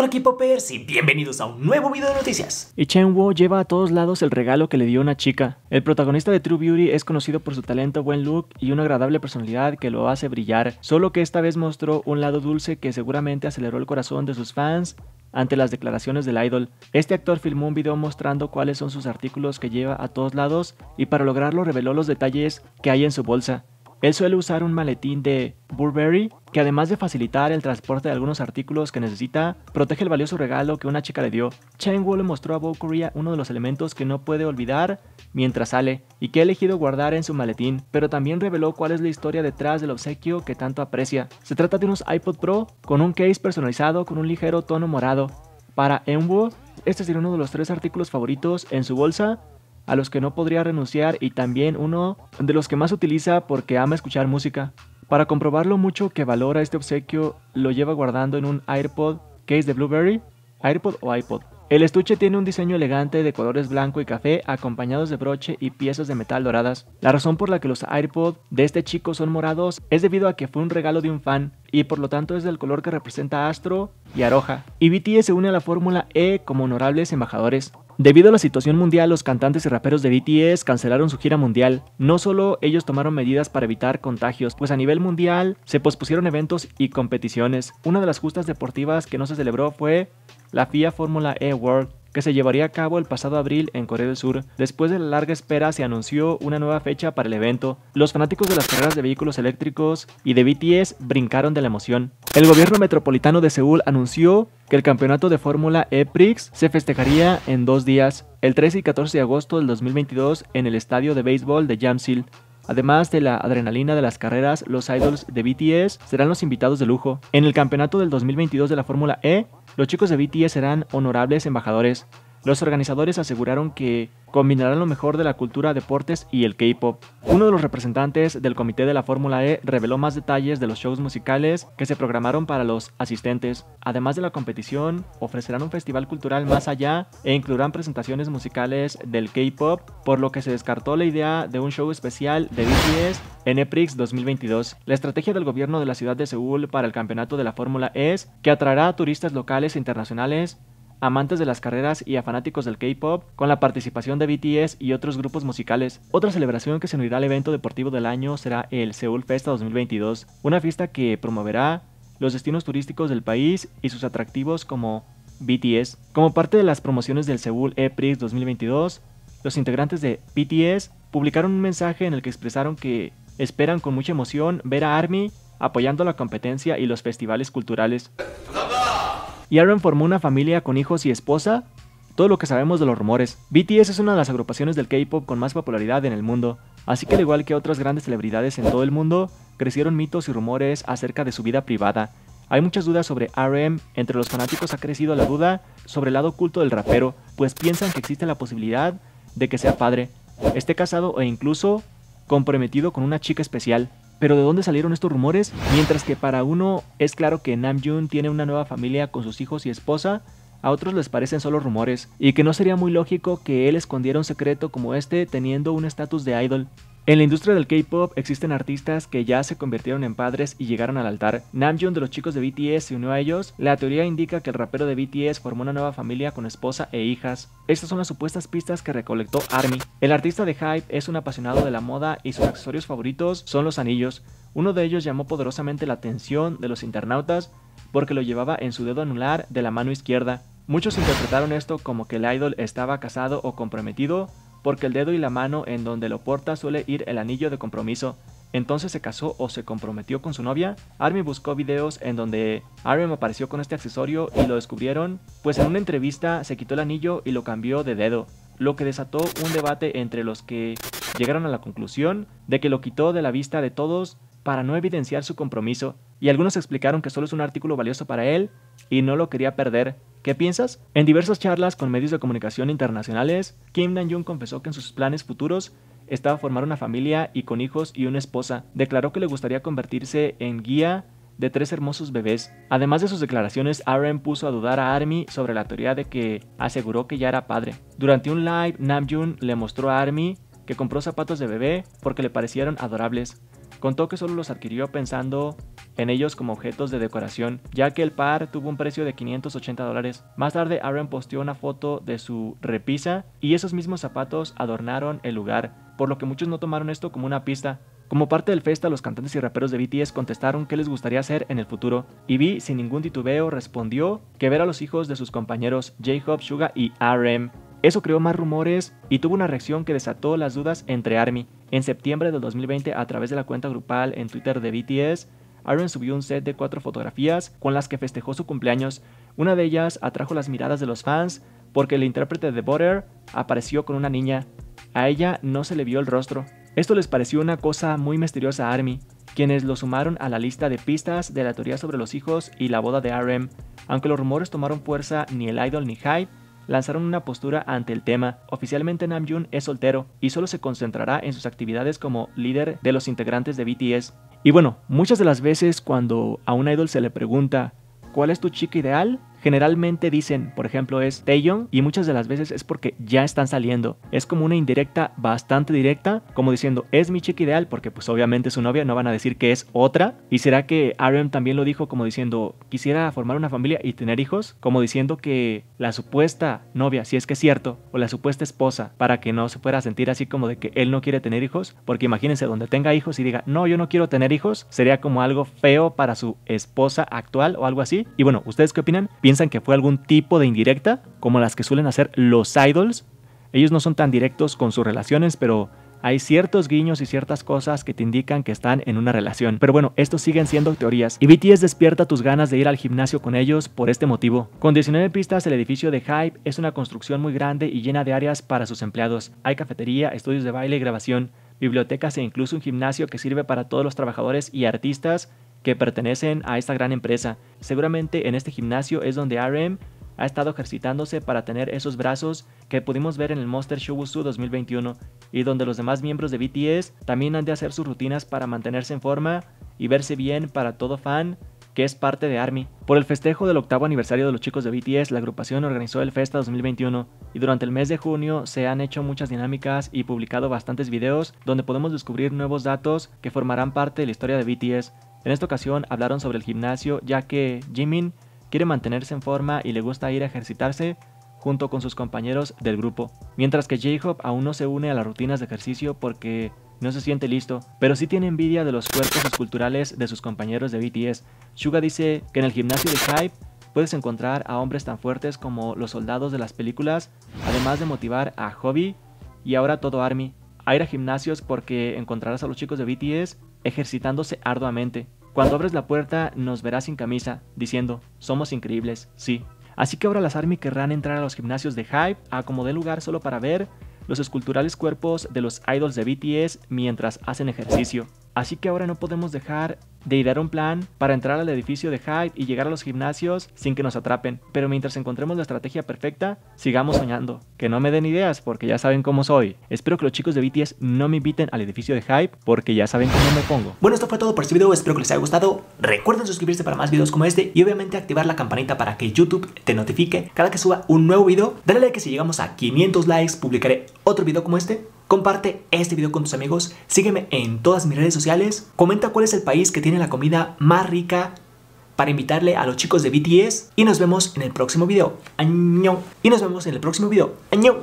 Hola aquí y bienvenidos a un nuevo video de noticias. Y Chen Wo lleva a todos lados el regalo que le dio una chica. El protagonista de True Beauty es conocido por su talento, buen look y una agradable personalidad que lo hace brillar, solo que esta vez mostró un lado dulce que seguramente aceleró el corazón de sus fans ante las declaraciones del idol. Este actor filmó un video mostrando cuáles son sus artículos que lleva a todos lados y para lograrlo reveló los detalles que hay en su bolsa. Él suele usar un maletín de Burberry que además de facilitar el transporte de algunos artículos que necesita, protege el valioso regalo que una chica le dio. Chen Wu le mostró a Bo Korea uno de los elementos que no puede olvidar mientras sale y que ha elegido guardar en su maletín, pero también reveló cuál es la historia detrás del obsequio que tanto aprecia. Se trata de unos iPod Pro con un case personalizado con un ligero tono morado. Para Wu, este sería uno de los tres artículos favoritos en su bolsa a los que no podría renunciar y también uno de los que más utiliza porque ama escuchar música. Para comprobar lo mucho que valora este obsequio, lo lleva guardando en un AirPod case de Blueberry, AirPod o iPod. El estuche tiene un diseño elegante de colores blanco y café acompañados de broche y piezas de metal doradas. La razón por la que los AirPod de este chico son morados es debido a que fue un regalo de un fan y por lo tanto es del color que representa Astro y Aroha. Y BTS se une a la fórmula E como honorables embajadores. Debido a la situación mundial, los cantantes y raperos de BTS cancelaron su gira mundial. No solo ellos tomaron medidas para evitar contagios, pues a nivel mundial se pospusieron eventos y competiciones. Una de las justas deportivas que no se celebró fue la FIA Fórmula E World que se llevaría a cabo el pasado abril en Corea del Sur. Después de la larga espera se anunció una nueva fecha para el evento. Los fanáticos de las carreras de vehículos eléctricos y de BTS brincaron de la emoción. El gobierno metropolitano de Seúl anunció que el campeonato de Fórmula E-Prix se festejaría en dos días, el 13 y 14 de agosto del 2022 en el estadio de béisbol de Jamsil. Además de la adrenalina de las carreras, los idols de BTS serán los invitados de lujo. En el campeonato del 2022 de la Fórmula E los chicos de BTS serán honorables embajadores los organizadores aseguraron que combinarán lo mejor de la cultura, deportes y el K-pop. Uno de los representantes del comité de la Fórmula E reveló más detalles de los shows musicales que se programaron para los asistentes. Además de la competición, ofrecerán un festival cultural más allá e incluirán presentaciones musicales del K-pop, por lo que se descartó la idea de un show especial de BTS en EPRIX 2022. La estrategia del gobierno de la ciudad de Seúl para el campeonato de la Fórmula E es que atraerá a turistas locales e internacionales amantes de las carreras y a fanáticos del K-pop, con la participación de BTS y otros grupos musicales. Otra celebración que se unirá al evento deportivo del año será el Seúl Festa 2022, una fiesta que promoverá los destinos turísticos del país y sus atractivos como BTS. Como parte de las promociones del Seúl E-Prix 2022, los integrantes de BTS publicaron un mensaje en el que expresaron que esperan con mucha emoción ver a ARMY apoyando la competencia y los festivales culturales. Y Aaron formó una familia con hijos y esposa. Todo lo que sabemos de los rumores. BTS es una de las agrupaciones del K-pop con más popularidad en el mundo. Así que al igual que otras grandes celebridades en todo el mundo, crecieron mitos y rumores acerca de su vida privada. Hay muchas dudas sobre RM, entre los fanáticos ha crecido la duda sobre el lado oculto del rapero, pues piensan que existe la posibilidad de que sea padre, esté casado e incluso comprometido con una chica especial. Pero ¿de dónde salieron estos rumores? Mientras que para uno es claro que Nam Namjoon tiene una nueva familia con sus hijos y esposa, a otros les parecen solo rumores, y que no sería muy lógico que él escondiera un secreto como este teniendo un estatus de idol. En la industria del K-pop existen artistas que ya se convirtieron en padres y llegaron al altar. Namjoon de los chicos de BTS se unió a ellos. La teoría indica que el rapero de BTS formó una nueva familia con esposa e hijas. Estas son las supuestas pistas que recolectó ARMY. El artista de Hype es un apasionado de la moda y sus accesorios favoritos son los anillos. Uno de ellos llamó poderosamente la atención de los internautas porque lo llevaba en su dedo anular de la mano izquierda. Muchos interpretaron esto como que el idol estaba casado o comprometido porque el dedo y la mano en donde lo porta suele ir el anillo de compromiso. Entonces se casó o se comprometió con su novia. Armin buscó videos en donde Armin apareció con este accesorio y lo descubrieron, pues en una entrevista se quitó el anillo y lo cambió de dedo, lo que desató un debate entre los que llegaron a la conclusión de que lo quitó de la vista de todos para no evidenciar su compromiso, y algunos explicaron que solo es un artículo valioso para él y no lo quería perder, ¿Qué piensas? En diversas charlas con medios de comunicación internacionales, Kim nam confesó que en sus planes futuros estaba formar una familia y con hijos y una esposa. Declaró que le gustaría convertirse en guía de tres hermosos bebés. Además de sus declaraciones, Aaron puso a dudar a Army sobre la teoría de que aseguró que ya era padre. Durante un live, Namjoon le mostró a Army que compró zapatos de bebé porque le parecieron adorables. Contó que solo los adquirió pensando en ellos como objetos de decoración, ya que el par tuvo un precio de 580 dólares. Más tarde, Aaron posteó una foto de su repisa y esos mismos zapatos adornaron el lugar, por lo que muchos no tomaron esto como una pista. Como parte del festa, los cantantes y raperos de BTS contestaron qué les gustaría hacer en el futuro, y B, sin ningún titubeo, respondió que ver a los hijos de sus compañeros J-Hope, Suga y RM. Eso creó más rumores y tuvo una reacción que desató las dudas entre ARMY. En septiembre del 2020, a través de la cuenta grupal en Twitter de BTS, Aaron subió un set de cuatro fotografías con las que festejó su cumpleaños. Una de ellas atrajo las miradas de los fans porque el intérprete de Butter apareció con una niña. A ella no se le vio el rostro. Esto les pareció una cosa muy misteriosa a ARMY, quienes lo sumaron a la lista de pistas de la teoría sobre los hijos y la boda de RM. Aunque los rumores tomaron fuerza, ni el idol ni Hype lanzaron una postura ante el tema. Oficialmente Namjoon es soltero y solo se concentrará en sus actividades como líder de los integrantes de BTS. Y bueno, muchas de las veces cuando a un idol se le pregunta ¿Cuál es tu chica ideal? generalmente dicen, por ejemplo, es Taeyong y muchas de las veces es porque ya están saliendo. Es como una indirecta bastante directa, como diciendo, es mi chica ideal porque pues obviamente su novia, no van a decir que es otra. ¿Y será que RM también lo dijo como diciendo, quisiera formar una familia y tener hijos? Como diciendo que la supuesta novia, si es que es cierto, o la supuesta esposa, para que no se pueda sentir así como de que él no quiere tener hijos, porque imagínense donde tenga hijos y diga, no, yo no quiero tener hijos, sería como algo feo para su esposa actual o algo así. Y bueno, ¿ustedes qué opinan? piensan que fue algún tipo de indirecta, como las que suelen hacer los idols. Ellos no son tan directos con sus relaciones, pero hay ciertos guiños y ciertas cosas que te indican que están en una relación. Pero bueno, estos siguen siendo teorías. Y BTS despierta tus ganas de ir al gimnasio con ellos por este motivo. Con 19 pistas, el edificio de Hype es una construcción muy grande y llena de áreas para sus empleados. Hay cafetería, estudios de baile y grabación, bibliotecas e incluso un gimnasio que sirve para todos los trabajadores y artistas que pertenecen a esta gran empresa. Seguramente en este gimnasio es donde RM ha estado ejercitándose para tener esos brazos que pudimos ver en el Monster Shobusu 2021 y donde los demás miembros de BTS también han de hacer sus rutinas para mantenerse en forma y verse bien para todo fan que es parte de ARMY. Por el festejo del octavo aniversario de los chicos de BTS, la agrupación organizó el Festa 2021 y durante el mes de junio se han hecho muchas dinámicas y publicado bastantes videos donde podemos descubrir nuevos datos que formarán parte de la historia de BTS. En esta ocasión hablaron sobre el gimnasio ya que Jimin quiere mantenerse en forma y le gusta ir a ejercitarse junto con sus compañeros del grupo, mientras que J-Hope aún no se une a las rutinas de ejercicio porque no se siente listo, pero sí tiene envidia de los cuerpos esculturales de sus compañeros de BTS. Suga dice que en el gimnasio de Hype puedes encontrar a hombres tan fuertes como los soldados de las películas, además de motivar a Hobby y ahora todo Army a ir a gimnasios porque encontrarás a los chicos de BTS ejercitándose arduamente. Cuando abres la puerta nos verás sin camisa, diciendo, somos increíbles, sí. Así que ahora las Army querrán entrar a los gimnasios de Hype a acomodar lugar solo para ver los esculturales cuerpos de los idols de BTS mientras hacen ejercicio. Así que ahora no podemos dejar de idear un plan para entrar al edificio de Hype y llegar a los gimnasios sin que nos atrapen. Pero mientras encontremos la estrategia perfecta, sigamos soñando. Que no me den ideas porque ya saben cómo soy. Espero que los chicos de BTS no me inviten al edificio de Hype porque ya saben cómo me pongo. Bueno, esto fue todo por este video. Espero que les haya gustado. Recuerden suscribirse para más videos como este y obviamente activar la campanita para que YouTube te notifique cada que suba un nuevo video. Dale like si llegamos a 500 likes publicaré otro video como este. Comparte este video con tus amigos, sígueme en todas mis redes sociales, comenta cuál es el país que tiene la comida más rica para invitarle a los chicos de BTS y nos vemos en el próximo video. ¡Añón! Y nos vemos en el próximo video. ¡Añón!